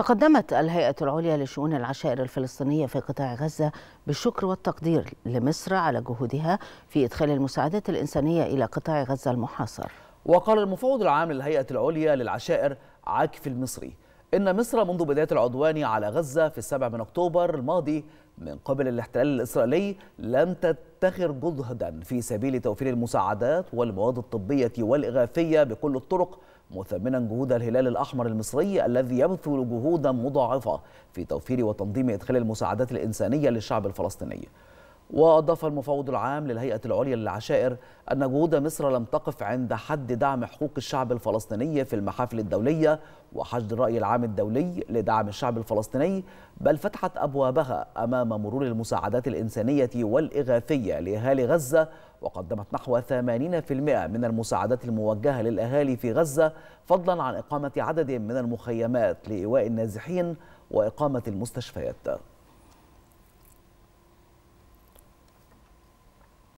تقدمت الهيئة العليا لشؤون العشائر الفلسطينية في قطاع غزة بالشكر والتقدير لمصر على جهودها في إدخال المساعدات الإنسانية إلى قطاع غزة المحاصر وقال المفوض العام للهيئة العليا للعشائر عاكف المصري إن مصر منذ بداية العدوان على غزة في السابع من أكتوبر الماضي من قبل الاحتلال الإسرائيلي لم تتخر جهدا في سبيل توفير المساعدات والمواد الطبية والإغاثية بكل الطرق مثمنا جهود الهلال الأحمر المصري الذي يبذل جهودا مضاعفة في توفير وتنظيم إدخال المساعدات الإنسانية للشعب الفلسطيني وأضاف المفوض العام للهيئة العليا للعشائر أن جهود مصر لم تقف عند حد دعم حقوق الشعب الفلسطيني في المحافل الدولية وحشد الرأي العام الدولي لدعم الشعب الفلسطيني بل فتحت أبوابها أمام مرور المساعدات الإنسانية والإغاثية لأهالي غزة وقدمت نحو 80% من المساعدات الموجهة للأهالي في غزة فضلا عن إقامة عدد من المخيمات لإيواء النازحين وإقامة المستشفيات